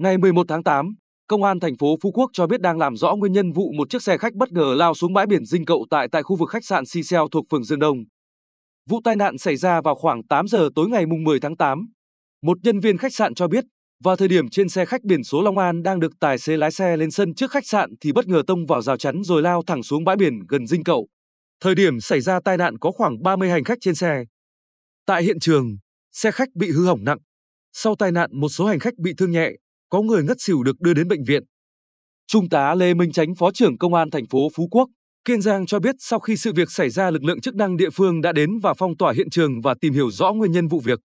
Ngày 11 tháng 8, Công an thành phố Phú Quốc cho biết đang làm rõ nguyên nhân vụ một chiếc xe khách bất ngờ lao xuống bãi biển Dinh Cậu tại tại khu vực khách sạn Sisel thuộc phường Dương Đông. Vụ tai nạn xảy ra vào khoảng 8 giờ tối ngày mùng 10 tháng 8. Một nhân viên khách sạn cho biết, vào thời điểm trên xe khách biển số Long An đang được tài xế lái xe lên sân trước khách sạn thì bất ngờ tông vào rào chắn rồi lao thẳng xuống bãi biển gần Dinh Cậu. Thời điểm xảy ra tai nạn có khoảng 30 hành khách trên xe. Tại hiện trường, xe khách bị hư hỏng nặng. Sau tai nạn một số hành khách bị thương nhẹ, có người ngất xỉu được đưa đến bệnh viện. Trung tá Lê Minh Chánh, Phó trưởng Công an thành phố Phú Quốc, Kiên Giang cho biết sau khi sự việc xảy ra lực lượng chức năng địa phương đã đến và phong tỏa hiện trường và tìm hiểu rõ nguyên nhân vụ việc.